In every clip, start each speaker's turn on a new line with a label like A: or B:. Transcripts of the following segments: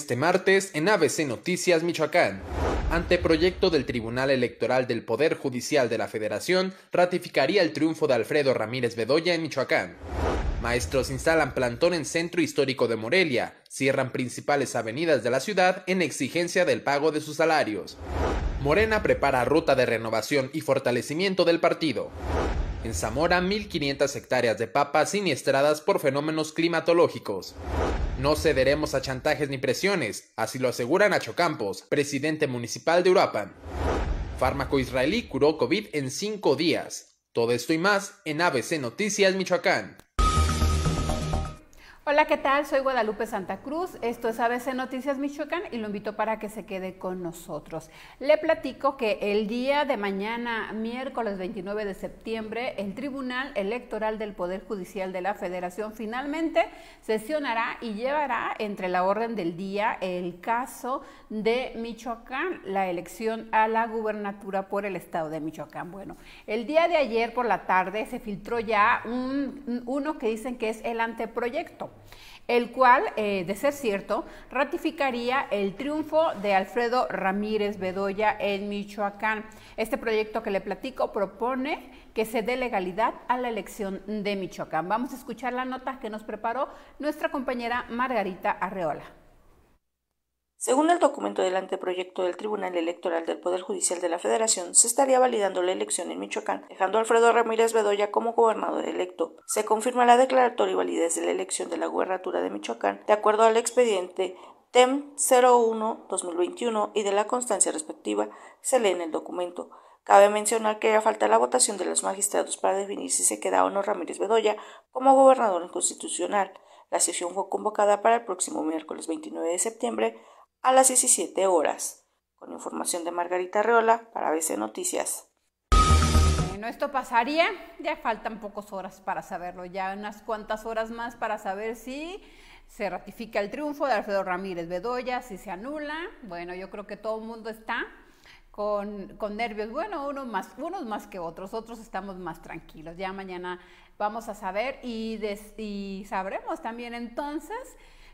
A: este martes en ABC Noticias Michoacán. Anteproyecto del Tribunal Electoral del Poder Judicial de la Federación ratificaría el triunfo de Alfredo Ramírez Bedoya en Michoacán. Maestros instalan plantón en centro histórico de Morelia, cierran principales avenidas de la ciudad en exigencia del pago de sus salarios. Morena prepara ruta de renovación y fortalecimiento del partido. En Zamora, 1.500 hectáreas de papas siniestradas por fenómenos climatológicos. No cederemos a chantajes ni presiones, así lo asegura Nacho Campos, presidente municipal de Uruapan. Fármaco israelí curó COVID en cinco días. Todo esto y más en ABC Noticias Michoacán.
B: Hola, ¿qué tal? Soy Guadalupe Santa Cruz. Esto es ABC Noticias Michoacán y lo invito para que se quede con nosotros. Le platico que el día de mañana, miércoles 29 de septiembre, el Tribunal Electoral del Poder Judicial de la Federación finalmente sesionará y llevará entre la orden del día el caso de Michoacán, la elección a la gubernatura por el Estado de Michoacán. Bueno, el día de ayer por la tarde se filtró ya un, uno que dicen que es el anteproyecto el cual, eh, de ser cierto, ratificaría el triunfo de Alfredo Ramírez Bedoya en Michoacán. Este proyecto que le platico propone que se dé legalidad a la elección de Michoacán. Vamos a escuchar la nota que nos preparó nuestra compañera Margarita Arreola.
C: Según el documento del anteproyecto del Tribunal Electoral del Poder Judicial de la Federación, se estaría validando la elección en Michoacán, dejando a Alfredo Ramírez Bedoya como gobernador electo. Se confirma la declaratoria y validez de la elección de la gubernatura de Michoacán, de acuerdo al expediente TEM 01-2021 y de la constancia respectiva, se lee en el documento. Cabe mencionar que ya falta la votación de los magistrados para definir si se queda o no Ramírez Bedoya como gobernador inconstitucional. La sesión fue convocada para el próximo miércoles 29 de septiembre a las 17 horas. Con información de Margarita Reola para ABC Noticias.
B: Bueno, esto pasaría, ya faltan pocas horas para saberlo, ya unas cuantas horas más para saber si se ratifica el triunfo de Alfredo Ramírez Bedoya, si se anula. Bueno, yo creo que todo el mundo está con, con, nervios. Bueno, unos más, unos más que otros, otros estamos más tranquilos. Ya mañana vamos a saber y, y sabremos también entonces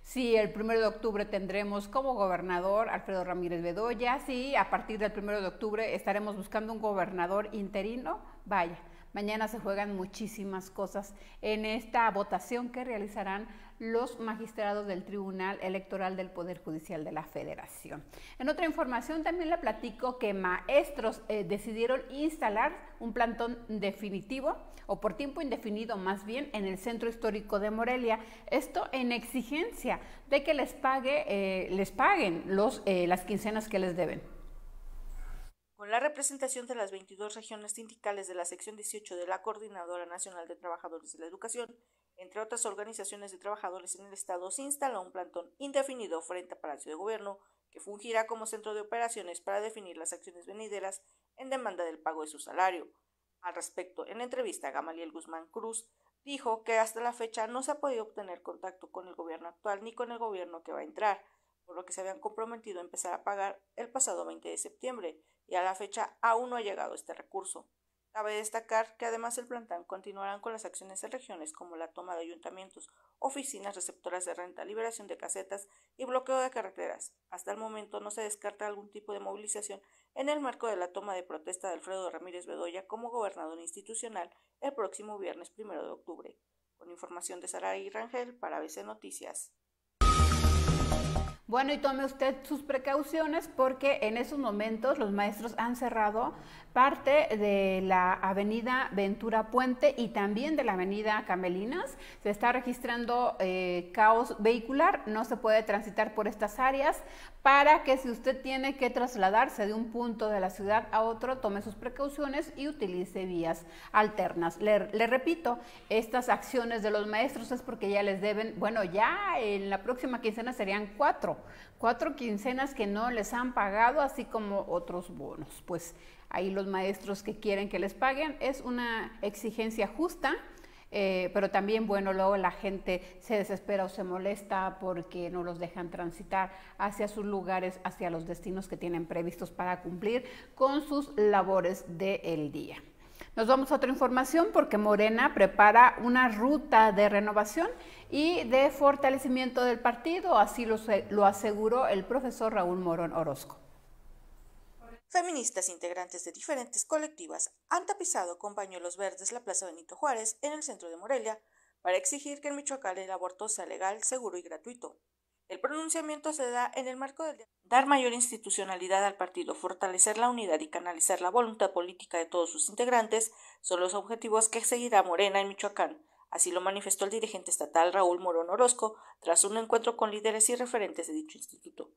B: si el primero de octubre tendremos como gobernador Alfredo Ramírez Bedoya, si a partir del primero de octubre estaremos buscando un gobernador interino, vaya. Mañana se juegan muchísimas cosas en esta votación que realizarán los magistrados del Tribunal Electoral del Poder Judicial de la Federación. En otra información también le platico que maestros eh, decidieron instalar un plantón definitivo o por tiempo indefinido más bien en el centro histórico de Morelia. Esto en exigencia de que les pague, eh, les paguen los, eh, las quincenas que les deben
C: con la representación de las 22 regiones sindicales de la sección 18 de la Coordinadora Nacional de Trabajadores de la Educación, entre otras organizaciones de trabajadores en el Estado, se instaló un plantón indefinido frente a Palacio de Gobierno, que fungirá como centro de operaciones para definir las acciones venideras en demanda del pago de su salario. Al respecto, en entrevista, Gamaliel Guzmán Cruz dijo que hasta la fecha no se ha podido obtener contacto con el gobierno actual ni con el gobierno que va a entrar, por lo que se habían comprometido a empezar a pagar el pasado 20 de septiembre, y a la fecha aún no ha llegado este recurso. Cabe destacar que además el plantán continuarán con las acciones en regiones como la toma de ayuntamientos, oficinas receptoras de renta, liberación de casetas y bloqueo de carreteras. Hasta el momento no se descarta algún tipo de movilización en el marco de la toma de protesta de Alfredo Ramírez Bedoya como gobernador institucional el próximo viernes primero de octubre. Con información de Sara y Rangel para ABC Noticias.
B: Bueno, y tome usted sus precauciones porque en esos momentos los maestros han cerrado parte de la avenida Ventura Puente y también de la avenida Camelinas. Se está registrando eh, caos vehicular, no se puede transitar por estas áreas para que si usted tiene que trasladarse de un punto de la ciudad a otro, tome sus precauciones y utilice vías alternas. le repito, estas acciones de los maestros es porque ya les deben, bueno, ya en la próxima quincena serían cuatro cuatro, quincenas que no les han pagado, así como otros bonos. Pues ahí los maestros que quieren que les paguen es una exigencia justa. Eh, pero también, bueno, luego la gente se desespera o se molesta porque no los dejan transitar hacia sus lugares, hacia los destinos que tienen previstos para cumplir con sus labores del día. Nos vamos a otra información porque Morena prepara una ruta de renovación y de fortalecimiento del partido, así lo, aseguró el profesor Raúl Morón Orozco.
C: Feministas integrantes de diferentes colectivas han tapizado con pañuelos verdes la Plaza Benito Juárez en el centro de Morelia para exigir que en Michoacán el aborto sea legal, seguro y gratuito. El pronunciamiento se da en el marco de dar mayor institucionalidad al partido, fortalecer la unidad y canalizar la voluntad política de todos sus integrantes son los objetivos que seguirá Morena en Michoacán. Así lo manifestó el dirigente estatal Raúl Morón Orozco tras un encuentro con líderes y referentes de dicho instituto.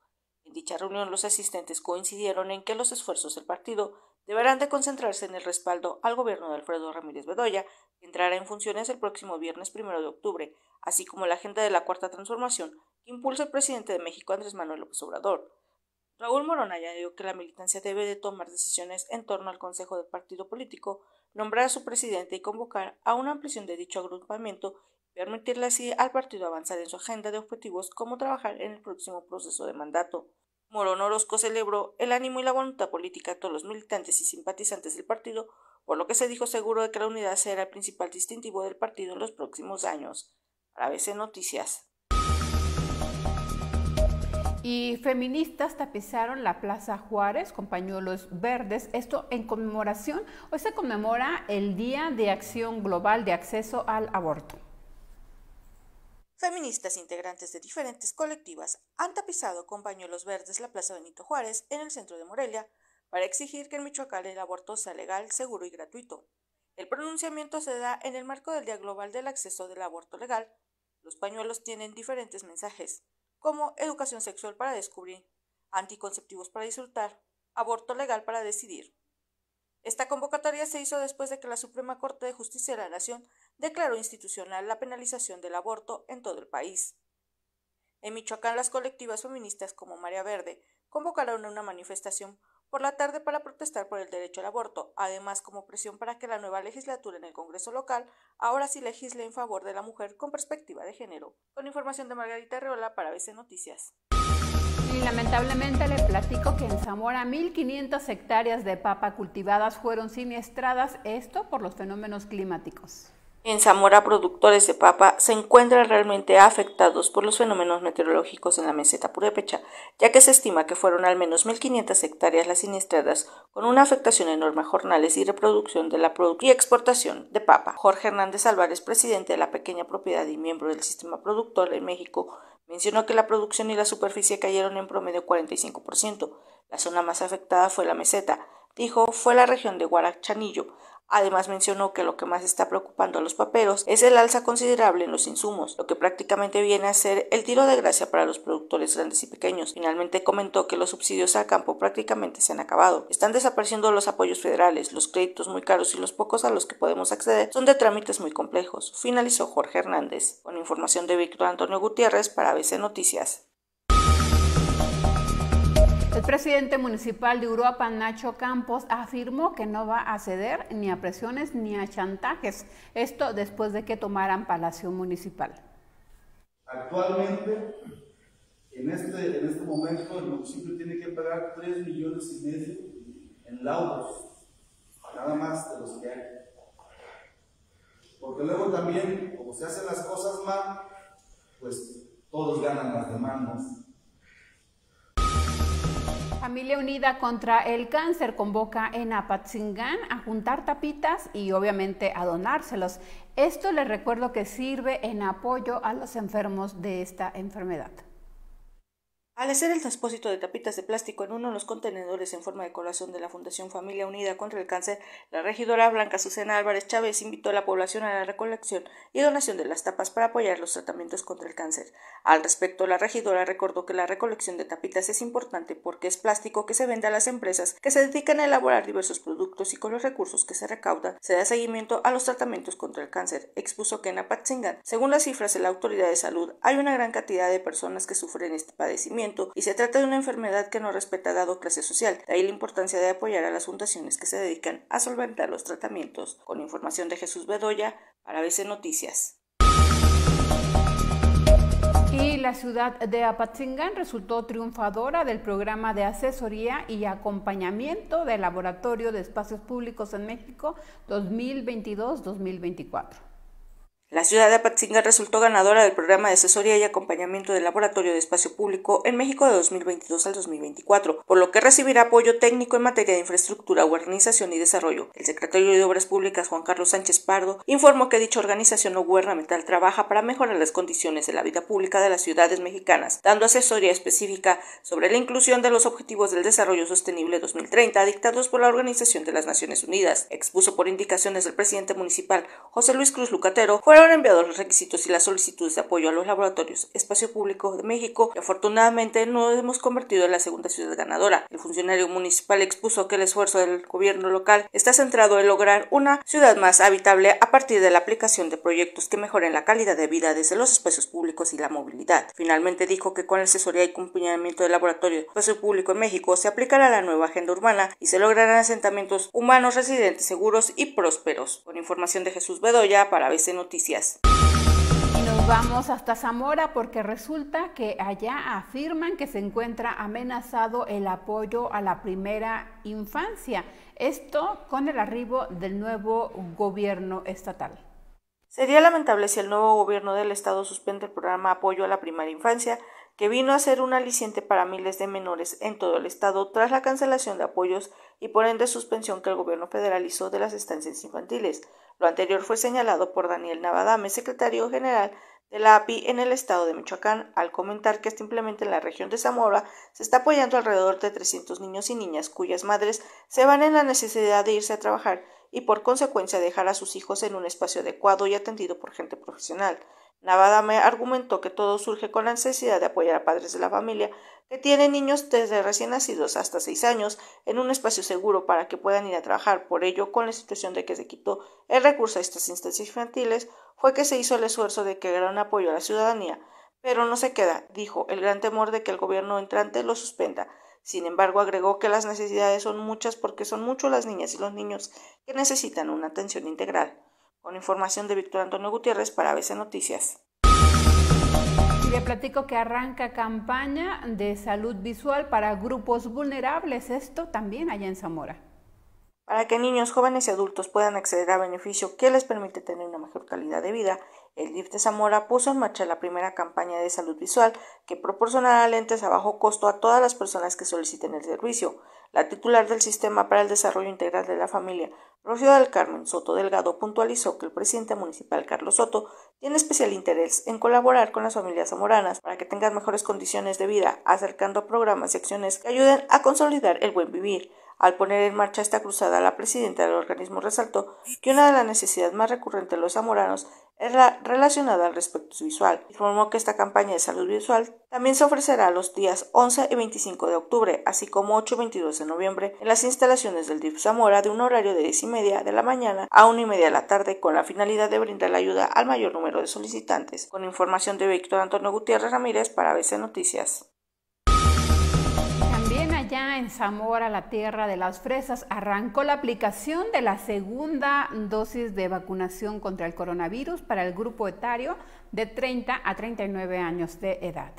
C: En dicha reunión los asistentes coincidieron en que los esfuerzos del partido deberán de concentrarse en el respaldo al gobierno de Alfredo Ramírez Bedoya, que entrará en funciones el próximo viernes primero de octubre, así como la agenda de la Cuarta Transformación, Impulso el presidente de México Andrés Manuel López Obrador. Raúl Morón añadió que la militancia debe de tomar decisiones en torno al Consejo del Partido Político, nombrar a su presidente y convocar a una ampliación de dicho agrupamiento y permitirle así al partido avanzar en su agenda de objetivos como trabajar en el próximo proceso de mandato. Morón Orozco celebró el ánimo y la voluntad política de todos los militantes y simpatizantes del partido, por lo que se dijo seguro de que la unidad será el principal distintivo del partido en los próximos años. ABC Noticias.
B: Y feministas tapizaron la Plaza Juárez con pañuelos verdes, esto en conmemoración, o se conmemora el Día de Acción Global de Acceso al Aborto.
C: Feministas integrantes de diferentes colectivas han tapizado con pañuelos verdes la Plaza Benito Juárez en el centro de Morelia para exigir que en Michoacán el aborto sea legal, seguro y gratuito. El pronunciamiento se da en el marco del Día Global del Acceso del Aborto Legal. Los pañuelos tienen diferentes mensajes como educación sexual para descubrir, anticonceptivos para disfrutar, aborto legal para decidir. Esta convocatoria se hizo después de que la Suprema Corte de Justicia de la Nación declaró institucional la penalización del aborto en todo el país. En Michoacán, las colectivas feministas como María Verde convocaron una manifestación por la tarde para protestar por el derecho al aborto, además como presión para que la nueva legislatura en el Congreso local ahora sí legisle en favor de la mujer con perspectiva de género. Con información de Margarita Reola para BC Noticias.
B: Y lamentablemente le platico que en Zamora 1.500 hectáreas de papa cultivadas fueron siniestradas, esto por los fenómenos climáticos
C: en Zamora productores de papa se encuentran realmente afectados por los fenómenos meteorológicos en la meseta purépecha, ya que se estima que fueron al menos 1.500 hectáreas las siniestradas, con una afectación enorme a jornales y reproducción de la producción y exportación de papa. Jorge Hernández Álvarez, presidente de la pequeña propiedad y miembro del sistema productor en México, mencionó que la producción y la superficie cayeron en promedio 45%. La zona más afectada fue la meseta, dijo fue la región de Guarachanillo. Además mencionó que lo que más está preocupando a los paperos es el alza considerable en los insumos, lo que prácticamente viene a ser el tiro de gracia para los productores grandes y pequeños. Finalmente comentó que los subsidios al campo prácticamente se han acabado. Están desapareciendo los apoyos federales, los créditos muy caros y los pocos a los que podemos acceder son de trámites muy complejos. Finalizó Jorge Hernández, con información de Víctor Antonio Gutiérrez para ABC
B: Noticias. El presidente municipal de Europa, Nacho Campos, afirmó que no va a ceder ni a presiones ni a chantajes. Esto después de que tomaran Palacio Municipal.
C: Actualmente, en este, en este momento, el municipio tiene que pagar 3 millones y medio
A: en laudos,
C: nada más de los que hay.
A: Porque luego también, como se hacen las cosas mal, pues
B: todos ganan
C: las demandas.
B: Familia Unida contra el Cáncer convoca en Apatzingán a juntar tapitas y obviamente a donárselos. Esto les recuerdo que sirve en apoyo a los enfermos de esta enfermedad.
C: Al hacer el transpósito de tapitas de plástico en uno de los contenedores en forma de colación de la Fundación Familia Unida contra el Cáncer, la regidora Blanca Susana Álvarez Chávez invitó a la población a la recolección y donación de las tapas para apoyar los tratamientos contra el cáncer. Al respecto, la regidora recordó que la recolección de tapitas es importante porque es plástico que se vende a las empresas que se dedican a elaborar diversos productos y con los recursos que se recaudan se da seguimiento a los tratamientos contra el cáncer. Expuso que en Apatzingán, según las cifras de la Autoridad de Salud, hay una gran cantidad de personas que sufren este padecimiento y se trata de una enfermedad que no respeta dado clase social, de ahí la importancia de apoyar a las fundaciones que se dedican a solventar los tratamientos. Con información de Jesús Bedoya, para BC Noticias.
B: Y la ciudad de Apatzingán resultó triunfadora del programa de asesoría y acompañamiento del Laboratorio de Espacios Públicos en México 2022-2024.
C: La ciudad de Apatzinga resultó ganadora del programa de asesoría y acompañamiento del Laboratorio de Espacio Público en México de 2022 al 2024, por lo que recibirá apoyo técnico en materia de infraestructura, organización y desarrollo. El secretario de Obras Públicas, Juan Carlos Sánchez Pardo, informó que dicha organización no gubernamental trabaja para mejorar las condiciones de la vida pública de las ciudades mexicanas, dando asesoría específica sobre la inclusión de los Objetivos del Desarrollo Sostenible 2030 dictados por la Organización de las Naciones Unidas. Expuso por indicaciones del presidente municipal José Luis Cruz Lucatero, fueron enviados los requisitos y las solicitudes de apoyo a los laboratorios Espacio Público de México y afortunadamente nos hemos convertido en la segunda ciudad ganadora. El funcionario municipal expuso que el esfuerzo del gobierno local está centrado en lograr una ciudad más habitable a partir de la aplicación de proyectos que mejoren la calidad de vida desde los espacios públicos y la movilidad. Finalmente dijo que con la asesoría y acompañamiento del laboratorio Espacio Público en México se aplicará la nueva agenda urbana y se lograrán asentamientos humanos, residentes, seguros y prósperos. Con información de Jesús Bedoya para ABC Noticias. Y
B: Nos vamos hasta Zamora porque resulta que allá afirman que se encuentra amenazado el apoyo a la primera infancia. Esto con el arribo del nuevo gobierno estatal.
C: Sería lamentable si el nuevo gobierno del Estado suspende el programa Apoyo a la Primera Infancia, que vino a ser un aliciente para miles de menores en todo el Estado tras la cancelación de apoyos y por ende suspensión que el gobierno federalizó de las estancias infantiles. Lo anterior fue señalado por Daniel Navadame, secretario general de la API en el estado de Michoacán, al comentar que simplemente en la región de Zamora se está apoyando alrededor de 300 niños y niñas cuyas madres se van en la necesidad de irse a trabajar y por consecuencia dejar a sus hijos en un espacio adecuado y atendido por gente profesional. Navadame argumentó que todo surge con la necesidad de apoyar a padres de la familia que tienen niños desde recién nacidos hasta seis años en un espacio seguro para que puedan ir a trabajar. Por ello, con la situación de que se quitó el recurso a estas instancias infantiles, fue que se hizo el esfuerzo de que gran apoyo a la ciudadanía. Pero no se queda, dijo, el gran temor de que el gobierno entrante lo suspenda. Sin embargo, agregó que las necesidades son muchas porque son muchos las niñas y los niños que necesitan una atención integral. Con información de Víctor Antonio Gutiérrez para ABC Noticias.
B: Y le platico que arranca campaña de salud visual para grupos vulnerables, esto también allá en Zamora.
C: Para que niños, jóvenes y adultos puedan acceder a beneficio que les permite tener una mejor calidad de vida, el DIF de Zamora puso en marcha la primera campaña de salud visual que proporcionará lentes a bajo costo a todas las personas que soliciten el servicio. La titular del Sistema para el Desarrollo Integral de la Familia, Rocío del Carmen Soto Delgado puntualizó que el presidente municipal Carlos Soto tiene especial interés en colaborar con las familias zamoranas para que tengan mejores condiciones de vida, acercando programas y acciones que ayuden a consolidar el buen vivir. Al poner en marcha esta cruzada, la presidenta del organismo resaltó que una de las necesidades más recurrentes de los zamoranos es la relacionada al respecto visual. Informó que esta campaña de salud visual también se ofrecerá los días 11 y 25 de octubre, así como 8 y 22 de noviembre, en las instalaciones del DIF Zamora de un horario de 10 y media de la mañana a una y media de la tarde con la finalidad de brindar la ayuda al mayor número de solicitantes. Con información de Víctor Antonio Gutiérrez Ramírez para ABC Noticias.
B: También allá en Zamora, la tierra de las fresas, arrancó la aplicación de la segunda dosis de vacunación contra el coronavirus para el grupo etario de 30 a 39 años de edad.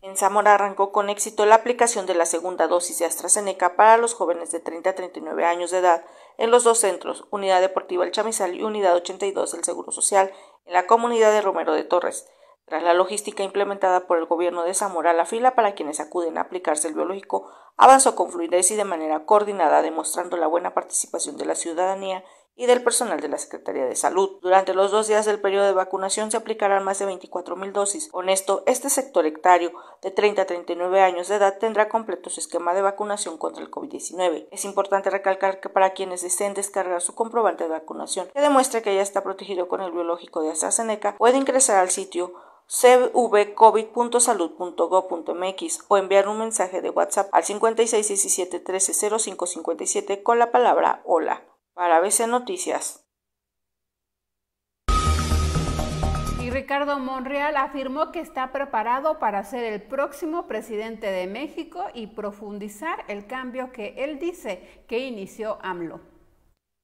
C: En Zamora arrancó con éxito la aplicación de la segunda dosis de AstraZeneca para los jóvenes de 30 a 39 años de edad en los dos centros, Unidad Deportiva El Chamizal y Unidad 82 del Seguro Social, en la comunidad de Romero de Torres. Tras la logística implementada por el gobierno de Zamora, la fila para quienes acuden a aplicarse el biológico avanzó con fluidez y de manera coordinada, demostrando la buena participación de la ciudadanía y del personal de la Secretaría de Salud. Durante los dos días del periodo de vacunación se aplicarán más de 24.000 dosis. Con esto, este sector hectario de 30 a 39 años de edad tendrá completo su esquema de vacunación contra el COVID-19. Es importante recalcar que para quienes deseen descargar su comprobante de vacunación que demuestre que ya está protegido con el biológico de AstraZeneca, puede ingresar al sitio cvcovid.salud.gov.mx o enviar un mensaje de WhatsApp al 5617 130557 con la palabra hola para BC Noticias.
B: Y Ricardo Monreal afirmó que está preparado para ser el próximo presidente de México y profundizar el cambio que él dice que inició AMLO.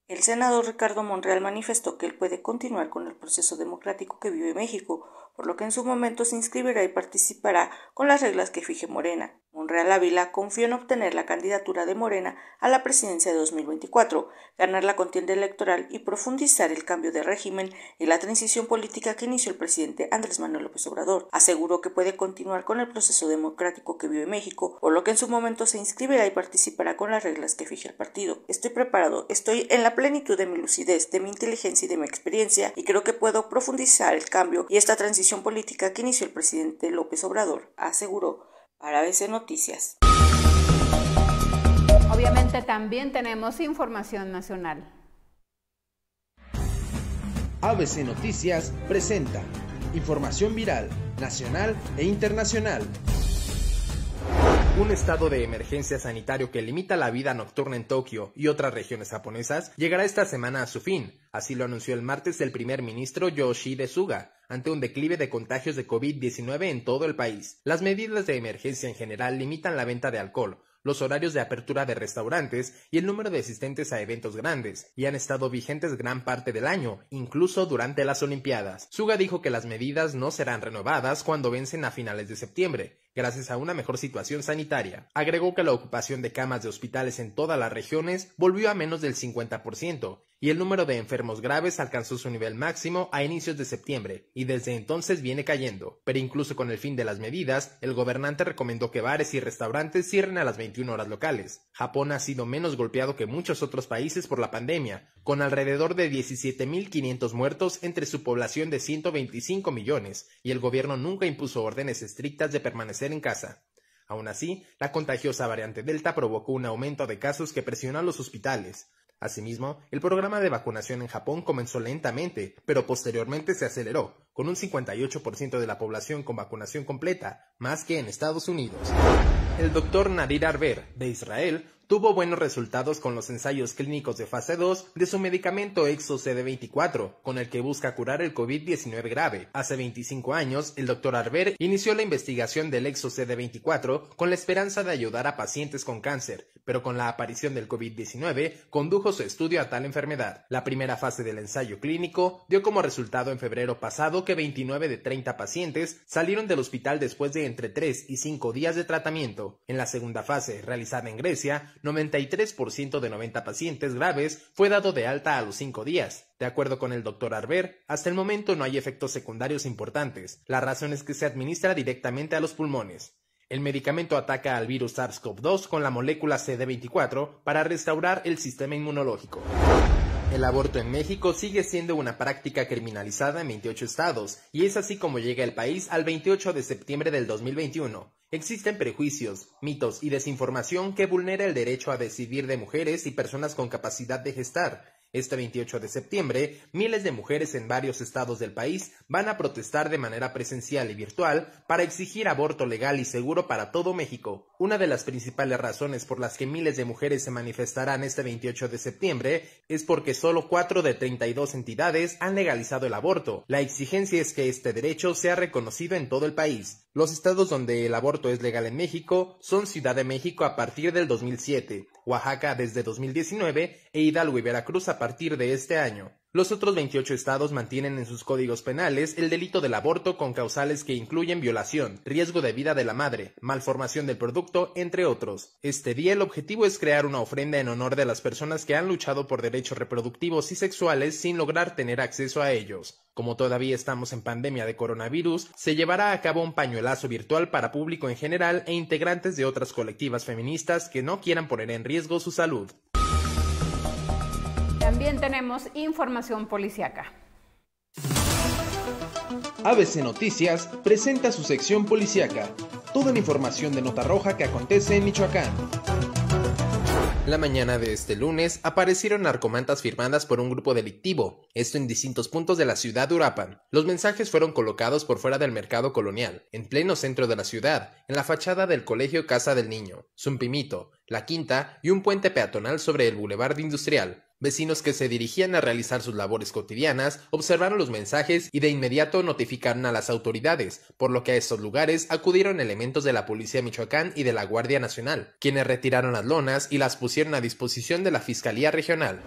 C: El senador Ricardo Monreal manifestó que él puede continuar con el proceso democrático que vive México, por lo que en su momento se inscribirá y participará con las reglas que fije Morena. Monreal Ávila confió en obtener la candidatura de Morena a la presidencia de 2024, ganar la contienda electoral y profundizar el cambio de régimen y la transición política que inició el presidente Andrés Manuel López Obrador. Aseguró que puede continuar con el proceso democrático que vive México, por lo que en su momento se inscribirá y participará con las reglas que fije el partido. Estoy preparado, estoy en la plenitud de mi lucidez, de mi inteligencia y de mi experiencia, y creo que puedo profundizar el cambio y esta transición política que inició el presidente López Obrador, aseguró para ABC Noticias.
B: Obviamente también tenemos información nacional.
A: ABC Noticias presenta información viral, nacional e internacional. Un estado de emergencia sanitario que limita la vida nocturna en Tokio y otras regiones japonesas llegará esta semana a su fin, así lo anunció el martes el primer ministro Yoshide Suga, ante un declive de contagios de COVID-19 en todo el país. Las medidas de emergencia en general limitan la venta de alcohol, los horarios de apertura de restaurantes y el número de asistentes a eventos grandes, y han estado vigentes gran parte del año, incluso durante las Olimpiadas. Suga dijo que las medidas no serán renovadas cuando vencen a finales de septiembre, gracias a una mejor situación sanitaria. Agregó que la ocupación de camas de hospitales en todas las regiones volvió a menos del 50% y el número de enfermos graves alcanzó su nivel máximo a inicios de septiembre y desde entonces viene cayendo. Pero incluso con el fin de las medidas, el gobernante recomendó que bares y restaurantes cierren a las 21 horas locales. Japón ha sido menos golpeado que muchos otros países por la pandemia, con alrededor de 17.500 muertos entre su población de 125 millones, y el gobierno nunca impuso órdenes estrictas de permanecer en casa. Aún así, la contagiosa variante Delta provocó un aumento de casos que presionó a los hospitales. Asimismo, el programa de vacunación en Japón comenzó lentamente, pero posteriormente se aceleró, con un 58% de la población con vacunación completa, más que en Estados Unidos. El doctor Nadir Arber, de Israel, tuvo buenos resultados con los ensayos clínicos de fase 2 de su medicamento ExoCD24, con el que busca curar el COVID-19 grave. Hace 25 años, el doctor Arber inició la investigación del ExoCD24 con la esperanza de ayudar a pacientes con cáncer, pero con la aparición del COVID-19 condujo su estudio a tal enfermedad. La primera fase del ensayo clínico dio como resultado en febrero pasado que 29 de 30 pacientes salieron del hospital después de entre 3 y 5 días de tratamiento. En la segunda fase, realizada en Grecia, 93% de 90 pacientes graves fue dado de alta a los 5 días. De acuerdo con el doctor Arber, hasta el momento no hay efectos secundarios importantes. La razón es que se administra directamente a los pulmones. El medicamento ataca al virus SARS-CoV-2 con la molécula CD24 para restaurar el sistema inmunológico. El aborto en México sigue siendo una práctica criminalizada en 28 estados, y es así como llega el país al 28 de septiembre del 2021. Existen prejuicios, mitos y desinformación que vulnera el derecho a decidir de mujeres y personas con capacidad de gestar, este 28 de septiembre, miles de mujeres en varios estados del país van a protestar de manera presencial y virtual para exigir aborto legal y seguro para todo México. Una de las principales razones por las que miles de mujeres se manifestarán este 28 de septiembre es porque solo 4 de 32 entidades han legalizado el aborto. La exigencia es que este derecho sea reconocido en todo el país. Los estados donde el aborto es legal en México son Ciudad de México a partir del 2007, Oaxaca desde 2019 e Hidalgo y Veracruz a partir de este año. Los otros 28 estados mantienen en sus códigos penales el delito del aborto con causales que incluyen violación, riesgo de vida de la madre, malformación del producto, entre otros. Este día el objetivo es crear una ofrenda en honor de las personas que han luchado por derechos reproductivos y sexuales sin lograr tener acceso a ellos. Como todavía estamos en pandemia de coronavirus, se llevará a cabo un pañuelazo virtual para público en general e integrantes de otras colectivas feministas que no quieran poner en riesgo su salud
B: también tenemos información policiaca.
A: ABC Noticias presenta su sección policiaca, toda la información de Nota Roja que acontece en Michoacán. La mañana de este lunes aparecieron narcomantas firmadas por un grupo delictivo, esto en distintos puntos de la ciudad de Urapan. Los mensajes fueron colocados por fuera del mercado colonial, en pleno centro de la ciudad, en la fachada del colegio Casa del Niño, Zumpimito, La Quinta y un puente peatonal sobre el Boulevard Industrial. Vecinos que se dirigían a realizar sus labores cotidianas observaron los mensajes y de inmediato notificaron a las autoridades, por lo que a estos lugares acudieron elementos de la Policía Michoacán y de la Guardia Nacional, quienes retiraron las lonas y las pusieron a disposición de la Fiscalía Regional.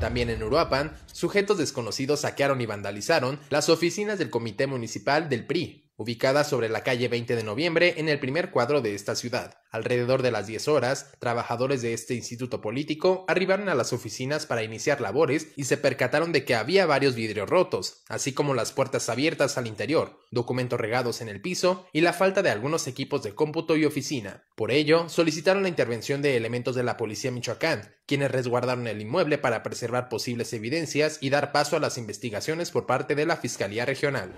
A: También en Uruapan, sujetos desconocidos saquearon y vandalizaron las oficinas del Comité Municipal del PRI, ubicada sobre la calle 20 de noviembre en el primer cuadro de esta ciudad. Alrededor de las 10 horas, trabajadores de este instituto político arribaron a las oficinas para iniciar labores y se percataron de que había varios vidrios rotos, así como las puertas abiertas al interior, documentos regados en el piso y la falta de algunos equipos de cómputo y oficina. Por ello, solicitaron la intervención de elementos de la policía Michoacán, quienes resguardaron el inmueble para preservar posibles evidencias y dar paso a las investigaciones por parte de la Fiscalía Regional.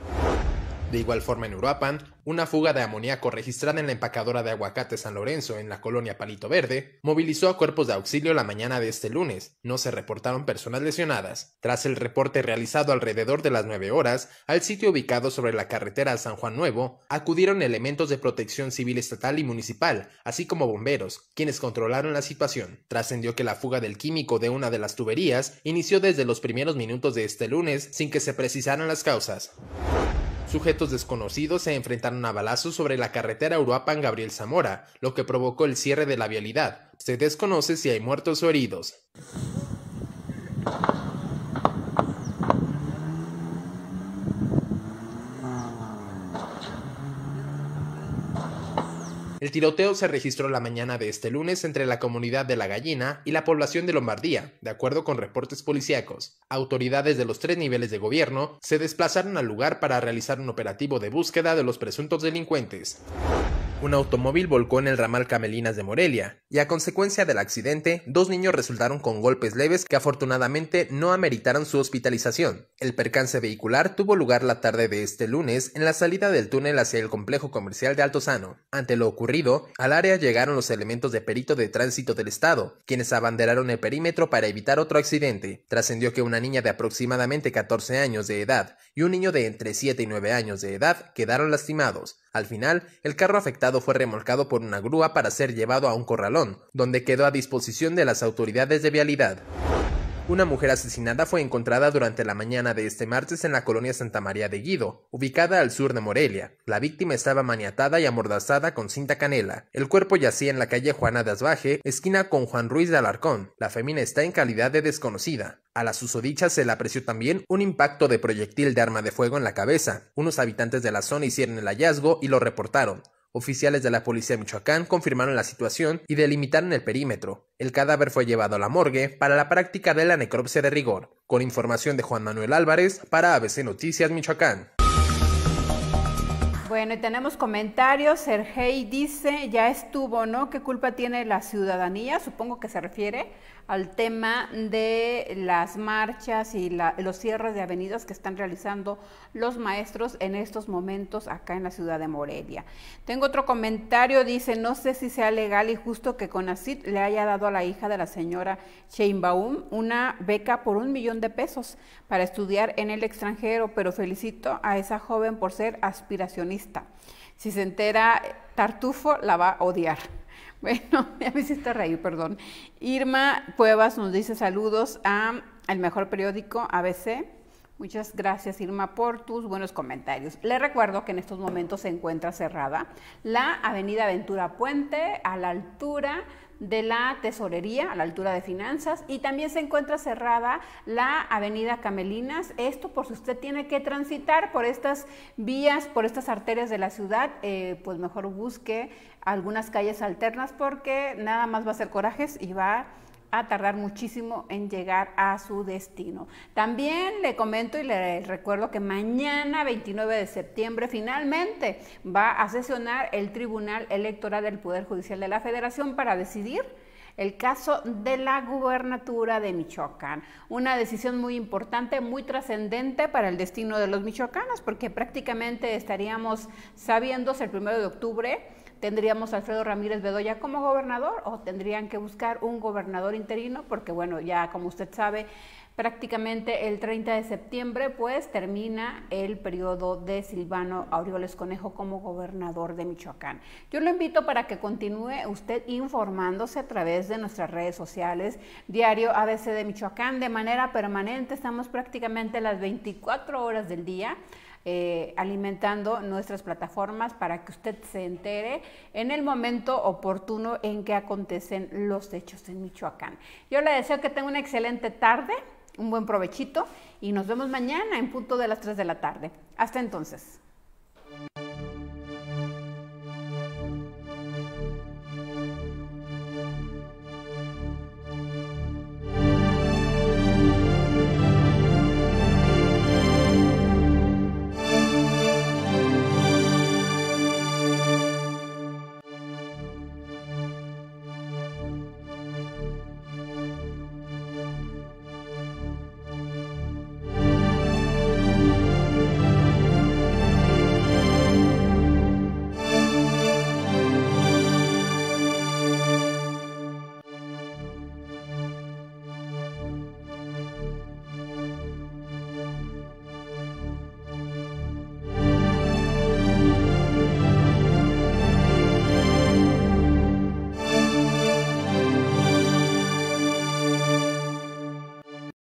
A: De igual forma en Uruapan, una fuga de amoníaco registrada en la empacadora de aguacate San Lorenzo en la colonia Palito Verde movilizó a cuerpos de auxilio la mañana de este lunes. No se reportaron personas lesionadas. Tras el reporte realizado alrededor de las 9 horas, al sitio ubicado sobre la carretera San Juan Nuevo, acudieron elementos de protección civil estatal y municipal, así como bomberos, quienes controlaron la situación. Trascendió que la fuga del químico de una de las tuberías inició desde los primeros minutos de este lunes sin que se precisaran las causas. Sujetos desconocidos se enfrentaron a balazos sobre la carretera Uruapan Gabriel Zamora, lo que provocó el cierre de la vialidad. Se desconoce si hay muertos o heridos. El tiroteo se registró la mañana de este lunes entre la comunidad de La Gallina y la población de Lombardía, de acuerdo con reportes policíacos. Autoridades de los tres niveles de gobierno se desplazaron al lugar para realizar un operativo de búsqueda de los presuntos delincuentes. Un automóvil volcó en el ramal Camelinas de Morelia, y a consecuencia del accidente, dos niños resultaron con golpes leves que afortunadamente no ameritaron su hospitalización. El percance vehicular tuvo lugar la tarde de este lunes en la salida del túnel hacia el complejo comercial de Sano. Ante lo ocurrido, al área llegaron los elementos de perito de tránsito del estado, quienes abanderaron el perímetro para evitar otro accidente. Trascendió que una niña de aproximadamente 14 años de edad y un niño de entre 7 y 9 años de edad quedaron lastimados. Al final, el carro afectado fue remolcado por una grúa para ser llevado a un corralón, donde quedó a disposición de las autoridades de vialidad. Una mujer asesinada fue encontrada durante la mañana de este martes en la colonia Santa María de Guido, ubicada al sur de Morelia. La víctima estaba maniatada y amordazada con cinta canela. El cuerpo yacía en la calle Juana de Asbaje, esquina con Juan Ruiz de Alarcón. La femina está en calidad de desconocida. A las susodicha se le apreció también un impacto de proyectil de arma de fuego en la cabeza. Unos habitantes de la zona hicieron el hallazgo y lo reportaron. Oficiales de la Policía de Michoacán confirmaron la situación y delimitaron el perímetro. El cadáver fue llevado a la morgue para la práctica de la necropsia de rigor, con información de Juan Manuel Álvarez para ABC Noticias Michoacán.
B: Bueno, y tenemos comentarios. Sergei dice, ya estuvo, ¿no? ¿Qué culpa tiene la ciudadanía? Supongo que se refiere al tema de las marchas y los cierres de avenidas que están realizando los maestros en estos momentos acá en la ciudad de Morelia. Tengo otro comentario, dice, no sé si sea legal y justo que Conacit le haya dado a la hija de la señora Sheinbaum una beca por un millón de pesos para estudiar en el extranjero, pero felicito a esa joven por ser aspiracionista si se entera Tartufo, la va a odiar. Bueno, me hiciste reír, perdón. Irma Cuevas nos dice saludos a el mejor periódico ABC. Muchas gracias Irma por tus buenos comentarios. Le recuerdo que en estos momentos se encuentra cerrada la Avenida Ventura Puente a la altura de la tesorería a la altura de finanzas y también se encuentra cerrada la avenida Camelinas. Esto por si usted tiene que transitar por estas vías, por estas arterias de la ciudad, eh, pues mejor busque algunas calles alternas porque nada más va a ser corajes y va a a tardar muchísimo en llegar a su destino. También le comento y le recuerdo que mañana 29 de septiembre finalmente va a sesionar el Tribunal Electoral del Poder Judicial de la Federación para decidir el caso de la gubernatura de Michoacán. Una decisión muy importante, muy trascendente para el destino de los michoacanos, porque prácticamente estaríamos si el primero de octubre tendríamos a Alfredo Ramírez Bedoya como gobernador o tendrían que buscar un gobernador interino, porque bueno, ya como usted sabe, Prácticamente el 30 de septiembre pues termina el periodo de Silvano Aureoles Conejo como gobernador de Michoacán. Yo lo invito para que continúe usted informándose a través de nuestras redes sociales, diario ABC de Michoacán, de manera permanente. Estamos prácticamente las 24 horas del día. Eh, alimentando nuestras plataformas para que usted se entere en el momento oportuno en que acontecen los hechos en Michoacán. Yo le deseo que tenga una excelente tarde un buen provechito y nos vemos mañana en punto de las 3 de la tarde. Hasta entonces.